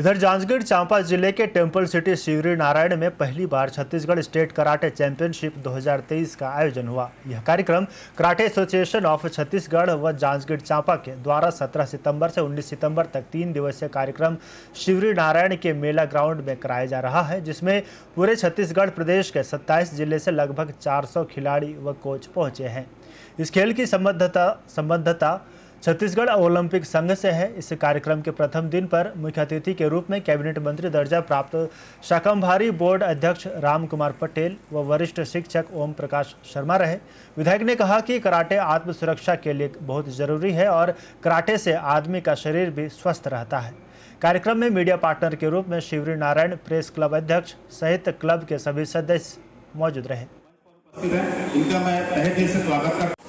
इधर जांजगीर चांपा जिले के टेम्पल सिटी शिवरी नारायण में पहली बार छत्तीसगढ़ स्टेट कराटे चैंपियनशिप 2023 का आयोजन हुआ यह कार्यक्रम कराटे एसोसिएशन ऑफ छत्तीसगढ़ व जांजगीर चांपा के द्वारा 17 सितंबर से 19 सितंबर तक तीन दिवसीय कार्यक्रम शिवरी नारायण के मेला ग्राउंड में कराया जा रहा है जिसमें पूरे छत्तीसगढ़ प्रदेश के सत्ताईस जिले से लगभग चार खिलाड़ी व कोच पहुँचे हैं इस खेल की संबद्धता संबद्धता छत्तीसगढ़ ओलंपिक संघ से है इस कार्यक्रम के प्रथम दिन पर मुख्य अतिथि के रूप में कैबिनेट मंत्री दर्जा प्राप्त शाकंभारी बोर्ड अध्यक्ष राम कुमार पटेल व वरिष्ठ शिक्षक ओम प्रकाश शर्मा रहे विधायक ने कहा कि कराटे आत्म सुरक्षा के लिए बहुत जरूरी है और कराटे से आदमी का शरीर भी स्वस्थ रहता है कार्यक्रम में मीडिया पार्टनर के रूप में शिवरी नारायण प्रेस क्लब अध्यक्ष सहित क्लब के सभी सदस्य मौजूद रहे इनका मैं स्वागत करता